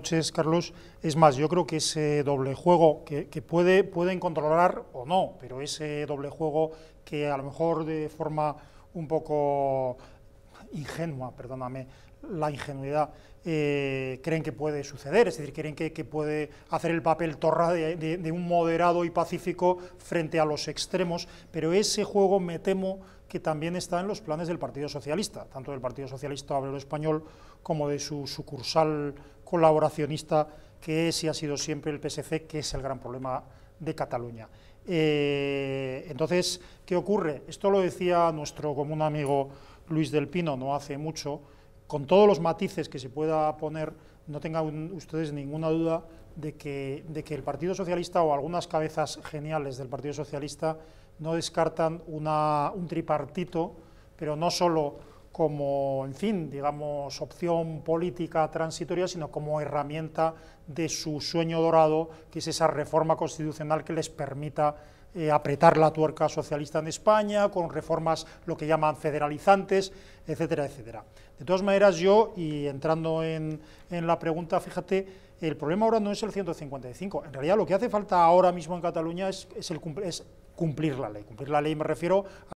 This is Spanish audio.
noches, Carlos. Es más, yo creo que ese doble juego que, puede, pueden controlar o no, pero ese doble juego que a lo mejor de forma un poco ingenua, perdóname, la ingenuidad, eh, creen que puede suceder, es decir, creen que, puede hacer el papel torra de, un moderado y pacífico frente a los extremos, pero ese juego me temo que también está en los planes del Partido Socialista, tanto del Partido Socialista Obrero Español como de su sucursal colaboracionista que es y ha sido siempre el PSC, que es el gran problema de Cataluña. Eh, entonces, ¿qué ocurre? Esto lo decía nuestro común amigo Luis del Pino no hace mucho, con todos los matices que se pueda poner, no tengan ustedes ninguna duda de que, de que el Partido Socialista o algunas cabezas geniales del Partido Socialista no descartan una, un tripartito, pero no solo como, en fin, digamos, opción política transitoria, sino como herramienta de su sueño dorado, que es esa reforma constitucional que les permita eh, apretar la tuerca socialista en España, con reformas lo que llaman federalizantes, etcétera, etcétera. De todas maneras, yo, y entrando en, en la pregunta, fíjate, el problema ahora no es el 155, en realidad lo que hace falta ahora mismo en Cataluña es, es, es cumplir la ley. Cumplir la ley me refiero a.